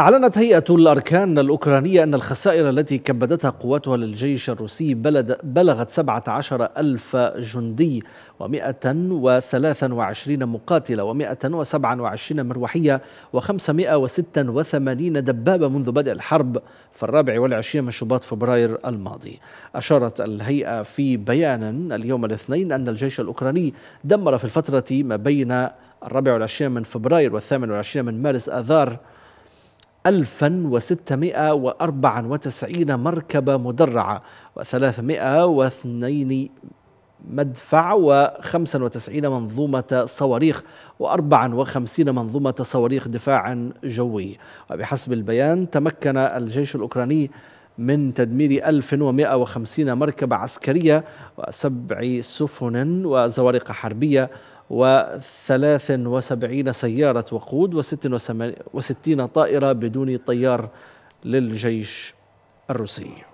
أعلنت هيئة الأركان الأوكرانية أن الخسائر التي كبدتها قواتها للجيش الروسي بلد بلغت 17 ألف جندي و123 مقاتلة و127 مروحية و586 دبابة منذ بدء الحرب في الرابع والعشرين من شباط فبراير الماضي أشارت الهيئة في بيان اليوم الاثنين أن الجيش الأوكراني دمر في الفترة ما بين الرابع والعشرين من فبراير والثامن والعشرين من مارس آذار 1694 مركبة مدرعة و302 مدفع و95 منظومة صواريخ و54 منظومة صواريخ دفاع جوي وبحسب البيان تمكن الجيش الأوكراني من تدمير 1150 مركبة عسكرية وسبع سفن وزوارق حربية و73 سيارة وقود و66 طائرة بدون طيار للجيش الروسي